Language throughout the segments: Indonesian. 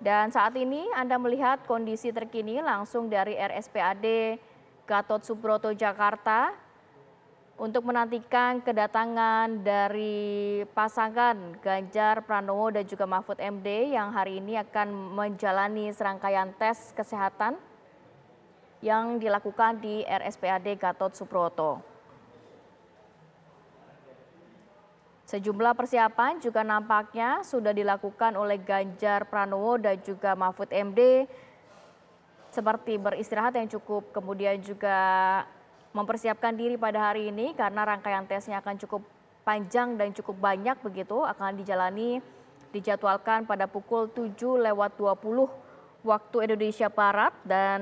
Dan saat ini Anda melihat kondisi terkini langsung dari RSPAD Gatot Subroto Jakarta untuk menantikan kedatangan dari pasangan Ganjar Pranowo dan juga Mahfud MD yang hari ini akan menjalani serangkaian tes kesehatan yang dilakukan di RSPAD Gatot Subroto. Sejumlah persiapan juga nampaknya sudah dilakukan oleh Ganjar Pranowo dan juga Mahfud MD seperti beristirahat yang cukup, kemudian juga mempersiapkan diri pada hari ini karena rangkaian tesnya akan cukup panjang dan cukup banyak begitu akan dijalani dijadwalkan pada pukul 7 lewat 20 waktu Indonesia Barat dan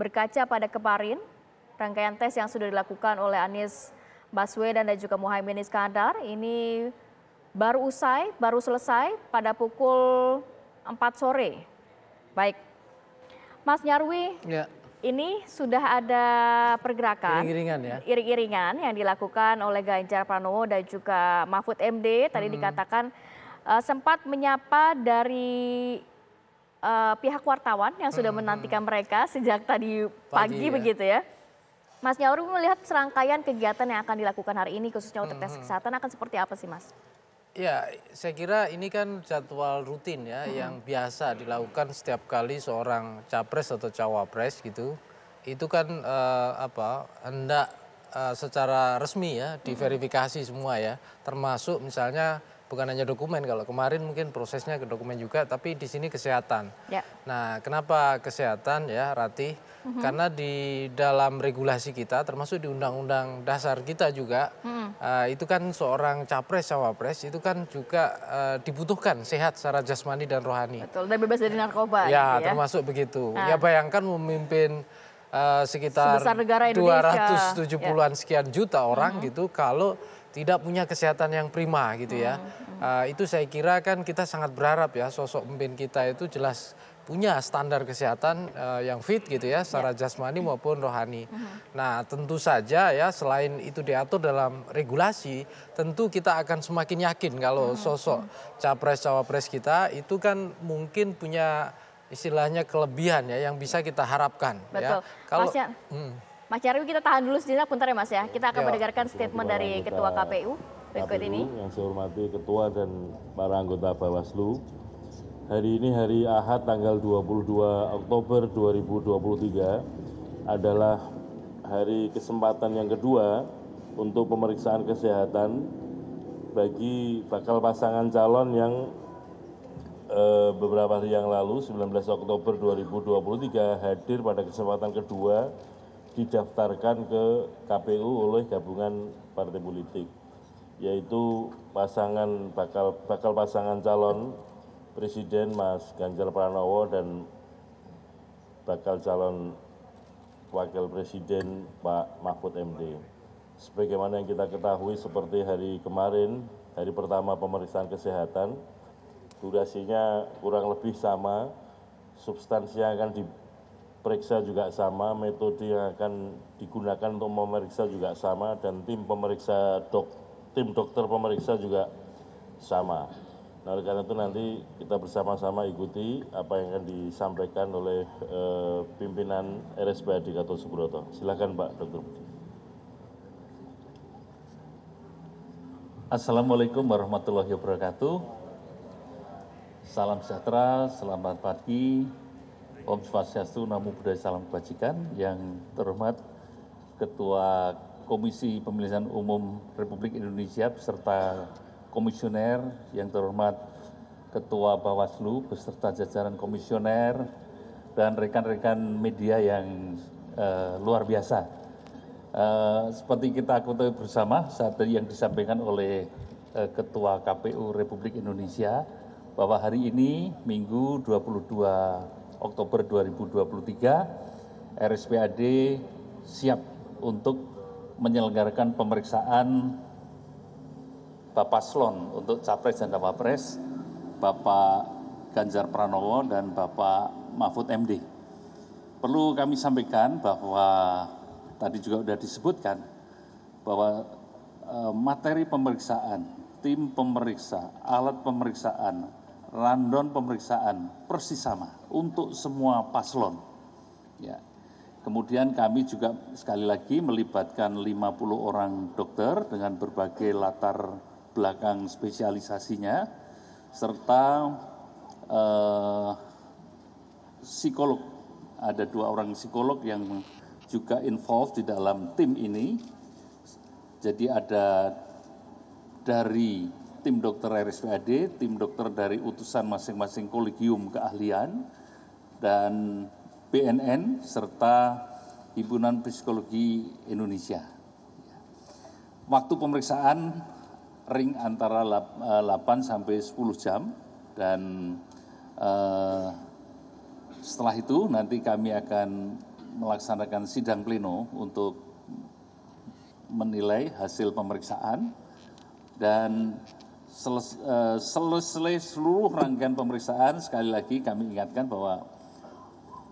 berkaca pada kemarin rangkaian tes yang sudah dilakukan oleh Anies Baswedan dan juga Muhaimin Iskandar ini baru usai, baru selesai pada pukul 4 sore. Baik. Mas Nyarwi, ya. ini sudah ada pergerakan. Iring-iringan ya? Iring-iringan yang dilakukan oleh Ganjar Pranowo dan juga Mahfud MD. Tadi hmm. dikatakan uh, sempat menyapa dari uh, pihak wartawan yang sudah hmm. menantikan mereka sejak tadi pagi, pagi ya. begitu ya. Mas Nyawru melihat serangkaian kegiatan yang akan dilakukan hari ini khususnya untuk tes mhm. kesehatan akan seperti apa sih Mas? Ya, saya kira ini kan jadwal rutin ya hmm. yang biasa dilakukan setiap kali seorang capres atau cawapres gitu. Itu kan eh, apa hendak eh, secara resmi ya mhm. diverifikasi semua ya, termasuk misalnya bukan hanya dokumen kalau kemarin mungkin prosesnya ke dokumen juga tapi di sini kesehatan. Ya. Nah, kenapa kesehatan ya Ratih? Mm -hmm. Karena di dalam regulasi kita termasuk di undang-undang dasar kita juga mm -hmm. uh, itu kan seorang capres cawapres itu kan juga uh, dibutuhkan sehat secara jasmani dan rohani. Betul, dan bebas dari ya. narkoba. Ya, gitu ya. termasuk begitu. Nah. Ya bayangkan memimpin uh, sekitar 270-an ya. sekian juta orang mm -hmm. gitu kalau tidak punya kesehatan yang prima gitu ya. Uh, itu saya kira kan kita sangat berharap ya sosok pemimpin kita itu jelas punya standar kesehatan uh, yang fit gitu ya secara ya. jasmani maupun rohani. Hmm, nah, tentu saja ya selain itu diatur dalam regulasi, tentu kita akan semakin yakin kalau sosok capres cawapres kita itu kan mungkin punya istilahnya kelebihan ya yang bisa kita harapkan ya. Betul. ya. Kalau Mas hmm. Mas Nyarwi kita tahan dulu sejenak bentar ya Mas ya. Kita akan ya, mendengarkan statement dari Ketua KPU berikut ini. Yang saya hormati Ketua dan para anggota Bawaslu. Hari ini hari Ahad tanggal 22 Oktober 2023 adalah hari kesempatan yang kedua untuk pemeriksaan kesehatan bagi bakal pasangan calon yang eh, beberapa hari yang lalu 19 Oktober 2023 hadir pada kesempatan kedua didaftarkan ke KPU oleh gabungan partai politik yaitu pasangan bakal bakal pasangan calon presiden Mas Ganjar Pranowo dan bakal calon wakil presiden Pak Mahfud MD. Sebagaimana yang kita ketahui seperti hari kemarin, hari pertama pemeriksaan kesehatan, durasinya kurang lebih sama, substansi yang akan di periksa juga sama, metode yang akan digunakan untuk memeriksa juga sama, dan tim pemeriksa dok, tim dokter pemeriksa juga sama. Nah, oleh karena itu nanti kita bersama-sama ikuti apa yang akan disampaikan oleh e, pimpinan RSPAD Gatot Subroto. Silakan Pak Dokter. Assalamualaikum warahmatullahi wabarakatuh. Salam sejahtera, selamat pagi, Om Swastiastu, Namo Buddhaya, Salam Kebajikan, yang terhormat Ketua Komisi Pemilihan Umum Republik Indonesia beserta komisioner yang terhormat Ketua Bawaslu beserta jajaran komisioner dan rekan-rekan media yang uh, luar biasa. Uh, seperti kita ketahui bersama saat yang disampaikan oleh uh, Ketua KPU Republik Indonesia bahwa hari ini Minggu 22 Oktober 2023 RSPAD siap untuk menyelenggarakan pemeriksaan Bapak Slon untuk Capres dan Cawapres, Bapak Ganjar Pranowo dan Bapak Mahfud MD. Perlu kami sampaikan bahwa tadi juga sudah disebutkan bahwa eh, materi pemeriksaan, tim pemeriksa, alat pemeriksaan, London pemeriksaan persis sama untuk semua paslon. Ya. Kemudian kami juga sekali lagi melibatkan 50 orang dokter dengan berbagai latar belakang spesialisasinya serta eh, psikolog. Ada dua orang psikolog yang juga involved di dalam tim ini. Jadi ada dari tim dokter RSPAD, tim dokter dari utusan masing-masing kolegium keahlian, dan BNN, serta Himpunan Psikologi Indonesia. Waktu pemeriksaan ring antara 8 eh, sampai 10 jam, dan eh, setelah itu nanti kami akan melaksanakan sidang pleno untuk menilai hasil pemeriksaan dan Eh, selesai, seluruh rangkaian pemeriksaan sekali lagi kami ingatkan bahwa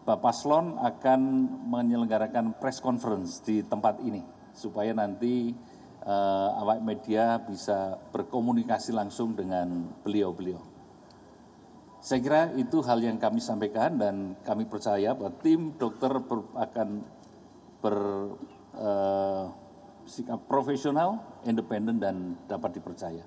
Bapak Slon akan menyelenggarakan press conference di tempat ini supaya nanti uh, awak media bisa berkomunikasi langsung dengan beliau-beliau. Saya kira itu hal yang kami sampaikan dan kami percaya bahwa tim dokter ber, akan ber uh, profesional, independen dan dapat dipercaya.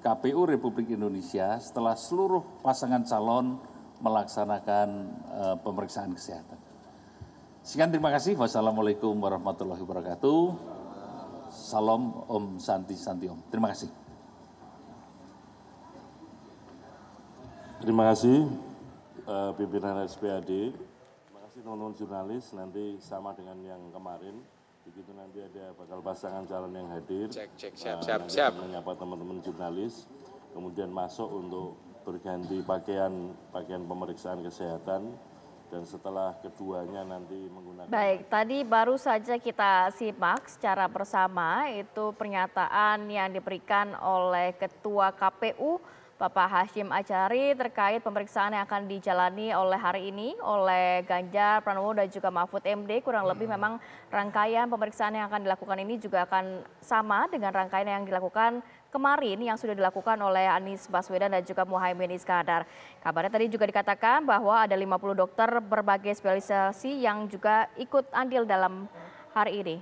KPU Republik Indonesia setelah seluruh pasangan calon melaksanakan e, pemeriksaan kesehatan. Sekian terima kasih. Wassalamualaikum warahmatullahi wabarakatuh. Salam Om Santi Santi Om. Terima kasih. Terima kasih e, pimpinan SPAD. Terima kasih teman-teman jurnalis. Nanti sama dengan yang kemarin begitu nanti ada bakal pasangan calon yang hadir cek cek nah, siap siap siap menyapa teman-teman jurnalis kemudian masuk untuk berganti pakaian pakaian pemeriksaan kesehatan dan setelah keduanya nanti menggunakan Baik, tadi baru saja kita simak secara bersama itu pernyataan yang diberikan oleh Ketua KPU Bapak Hashim Acari terkait pemeriksaan yang akan dijalani oleh hari ini oleh Ganjar Pranowo dan juga Mahfud MD. Kurang lebih hmm. memang rangkaian pemeriksaan yang akan dilakukan ini juga akan sama dengan rangkaian yang dilakukan kemarin yang sudah dilakukan oleh Anies Baswedan dan juga Muhaimin Iskandar. Kabarnya tadi juga dikatakan bahwa ada 50 dokter berbagai spesialisasi yang juga ikut andil dalam hari ini.